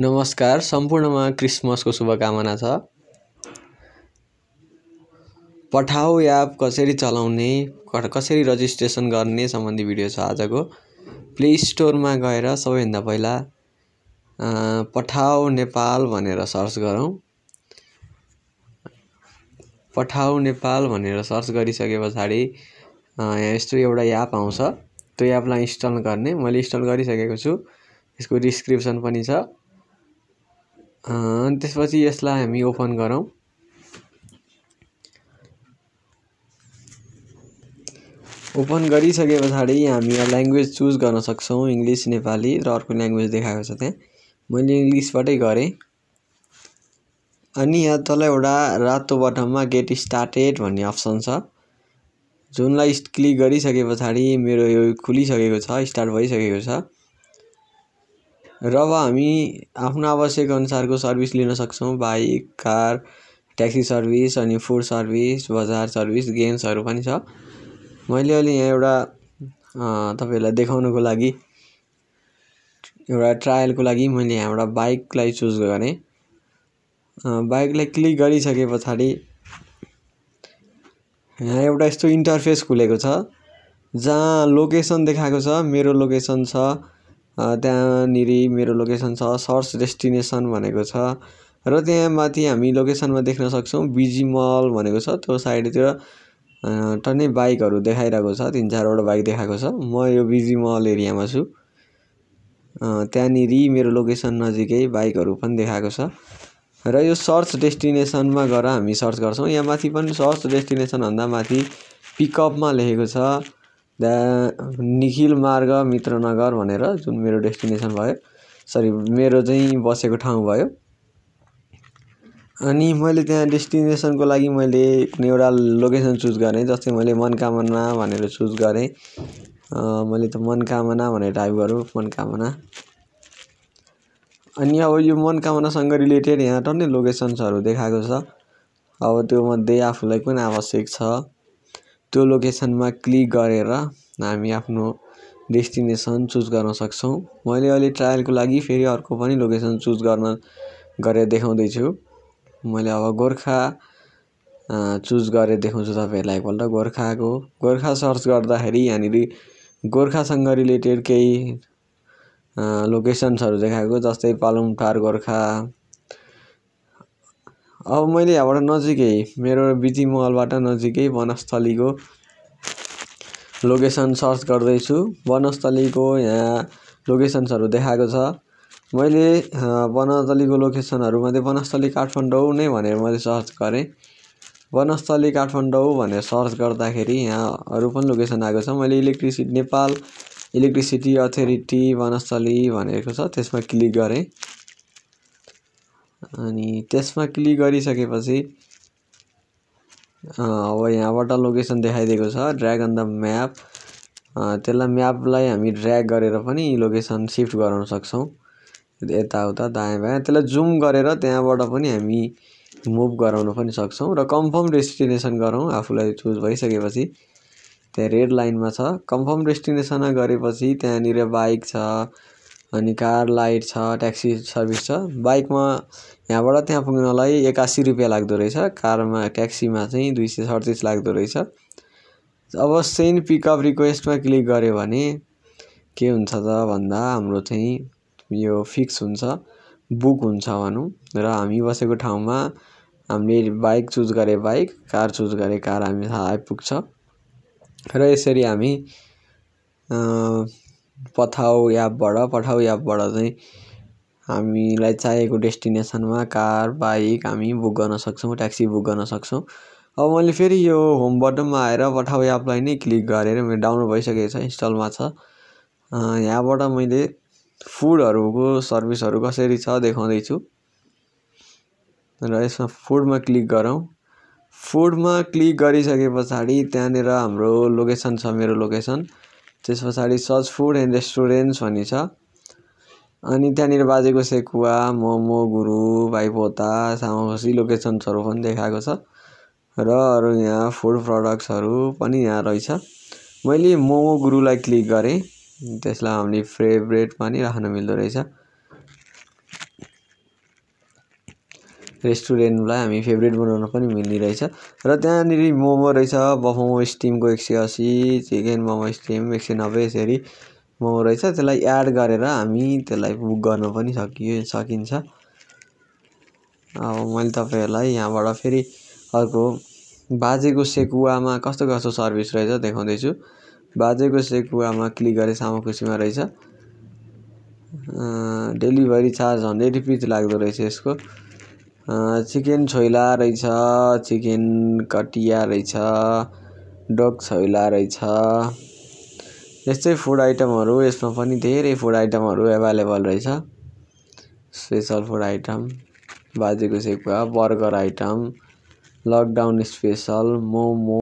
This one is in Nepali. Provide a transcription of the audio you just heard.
नमस्कार सम्पूर्णमा क्रिसमसको शुभकामना छ पठाओ एप कसरी चलाउने कसरी रजिस्ट्रेसन गर्ने सम्बन्धी भिडियो छ आजको प्ले स्टोरमा गएर सबैभन्दा पहिला पठाओ नेपाल भनेर सर्च गरौँ पठाओ नेपाल भनेर सर्च गरिसके पछाडि यस्तो एउटा एप आउँछ त्यो एपलाई इन्स्टल गर्ने मैले इन्स्टल गरिसकेको छु यसको डिस्क्रिप्सन पनि छ त्यसपछि यसलाई हामी ओपन गरौँ ओपन गरिसके पछाडि हामी ल्याङ्ग्वेज चुज गर्न सक्छौँ इङ्ग्लिस नेपाली र अर्को ल्याङ्ग्वेज देखाएको छ त्यहाँ मैले इङ्ग्लिसबाटै गरेँ अनि यहाँ तल एउटा रातो बटनमा गेट स्टार्टेड भन्ने अप्सन छ जुनलाई क्लिक गरिसके पछाडि मेरो यो खुलिसकेको छ स्टार्ट भइसकेको छ र अब हामी आफ्नो आवश्यक अनुसारको सर्भिस लिन सक्छौँ बाइक कार ट्याक्सी सर्भिस अनि फुड सर्भिस बजार सर्भिस गेम्सहरू पनि छ मैले अहिले यहाँ एउटा तपाईँहरूलाई देखाउनुको लागि एउटा ट्रायलको लागि मैले यहाँ एउटा बाइकलाई चुज गरेँ बाइकलाई क्लिक गरिसके पछाडि यहाँ एउटा यस्तो इन्टरफेस खुलेको छ जहाँ लोकेसन देखाएको छ मेरो लोकेसन छ त्यहाँनिर मेरो लोकेसन छ सर्च डेस्टिनेसन भनेको छ र त्यहाँ माथि हामी लोकेसनमा देख्न सक्छौँ बिजी मल भनेको छ त्यो साइडतिर टन्नै बाइकहरू देखाइरहेको छ तिन चारवटा बाइक देखाएको छ म यो बिजी मल एरियामा छु त्यहाँनिर मेरो लोकेसन नजिकै बाइकहरू पनि देखाएको छ र यो सर्च डेस्टिनेसनमा गएर हामी सर्च गर्छौँ यहाँ माथि पनि सर्च डेस्टिनेसनभन्दा माथि पिकअपमा लेखेको छ दा निखिल मार्ग मित्रनगर भनेर जुन मेरो डेस्टिनेसन भयो सरी मेरो चाहिँ बसेको ठाउँ भयो अनि मैले त्यहाँ डेस्टिनेसनको लागि मैले कुनै एउटा लोकेसन चुज गरेँ जस्तै मैले मनकामना भनेर चुज गरेँ मैले त मनकामना भनेर टाइप गरौँ मनकामना अनि अब यो मनकामनासँग रिलेटेड यहाँ टन्नै लोकेसन्सहरू देखाएको छ अब त्योमध्ये आफूलाई कुन आवश्यक छ त्यो लोकेसनमा क्लिक गरेर हामी आफ्नो डेस्टिनेसन चुज गर्न सक्छौँ मैले अहिले ट्रायलको लागि फेरि अर्को पनि लोकेसन चुज गर्न गरेर देखाउँदैछु मैले अब गोर्खा चुज गरेर देखाउँछु तपाईँहरूलाई एकपल्ट गोर्खाको गोर्खा सर्च गर्दाखेरि यहाँनिर गोर्खासँग रिलेटेड केही लोकेसन्सहरू देखाएको जस्तै पालुङटार गोर्खा अब मैले यहाँबाट नजिकै मेरो बिटी मलबाट नजिकै वनस्थलीको लोकेसन सर्च गर्दैछु वनस्थलीको यहाँ लोकेसन्सहरू देखाएको छ मैले वनस्थलीको लोकेसनहरू मध्ये वनस्थली काठमाडौँ नै भनेर मैले सर्च गरेँ वनस्थली काठमाडौँ भनेर सर्च गर्दाखेरि यहाँ अरू पनि लोकेसन आएको छ मैले electricity Nepal electricity authority Banasthali भनेको छ त्यसमा क्लिक गरेँ अनि त्यसमा क्लिक गरिसकेपछि अब यहाँबाट लोकेसन देखाइदिएको छ ड्र्याग अन द म्याप त्यसलाई म्यापलाई हामी ड्र्याग गरेर पनि लोकेसन सिफ्ट गराउन सक्छौँ यताउता दायाँ बायाँ त्यसलाई जुम गरेर त्यहाँबाट पनि हामी मुभ गराउन पनि सक्छौँ र कन्फर्म डेस्टिनेसन गरौँ आफूलाई चुज भइसकेपछि त्यहाँ रेड लाइनमा छ कन्फर्म डेस्टिनेसनमा गरेपछि त्यहाँनिर बाइक छ अनि कार लाइट छ ट्याक्सी सर्भिस छ बाइकमा यहाँबाट त्यहाँ पुग्नलाई एकासी रुपियाँ लाग्दो रहेछ कारमा ट्याक्सीमा चाहिँ दुई सय सडतिस लाग्दो रहेछ अब सेन्ट पिकअप रिक्वेस्टमा क्लिक गऱ्यो भने के हुन्छ त भन्दा हाम्रो चाहिँ यो फिक्स हुन्छ बुक हुन्छ भनौँ र हामी बसेको ठाउँमा हामीले बाइक चुज गरे बाइक कार चुज गरे कार हामी थाहा आइपुग्छ र यसरी हामी पठाउ एपबाट पठाउ एपबाट चाहिँ हामीलाई चाहिएको डेस्टिनेसनमा कार बाइक हामी बुक गर्न सक्छौँ ट्याक्सी बुक गर्न सक्छौँ अब मैले फेरि यो होम बटनमा आएर पठाउ एपलाई नै क्लिक गरेर मेरो डाउनलोड भइसकेको छ इन्स्टलमा छ यहाँबाट मैले फुडहरूको सर्भिसहरू कसरी छ देखाउँदैछु र यसमा फुडमा क्लिक गरौँ फुडमा क्लिक गरिसके पछाडि त्यहाँनिर हाम्रो लोकेसन छ मेरो लोकेसन त्यस पछाडि सर्च फुड एन्ड रेस्टुरेन्ट्स भन्ने छ अनि त्यहाँनिर बाजेको सेकुवा मोमो गुरु भाइपोता सामु खसी लोकेसन्सहरू पनि देखाएको छ र अरू यहाँ फुड प्रडक्ट्सहरू पनि यहाँ रहेछ मैले मोमो गुरुलाई क्लिक गरेँ त्यसलाई हामीले फेभरेट पनि राख्न मिल्दो रहेछ रेस्टुरेन्टलाई हामी फेभरेट बनाउन पनि मिल्ने रहेछ र त्यहाँनिर मोमो रहेछ बफ मोमो स्टिमको एक सय असी चिकन मोमो स्टिम एक सय नब्बे यसरी मोमो रहेछ त्यसलाई एड गरेर हामी त्यसलाई बुक गर्न पनि सकियो सकिन्छ अब मैले तपाईँहरूलाई यहाँबाट फेरि अर्को बाजेको सेकुवामा कस्तो कस्तो सर्भिस रहेछ देखाउँदैछु बाजेको सेकुवामा क्लिक गरे सामु खुसीमा रहेछ डेलिभरी चार्ज हन्ड्रेड रुपिज लाग्दो रहेछ यसको चिकन छोइला रहेछ चिकन कटिया रहेछ डग छोइला रहेछ यस्तै फुड आइटमहरू यसमा पनि धेरै फुड आइटमहरू एभाइलेबल रहेछ स्पेसल फुड आइटम बाजेको sekuwa burger item lockdown special momo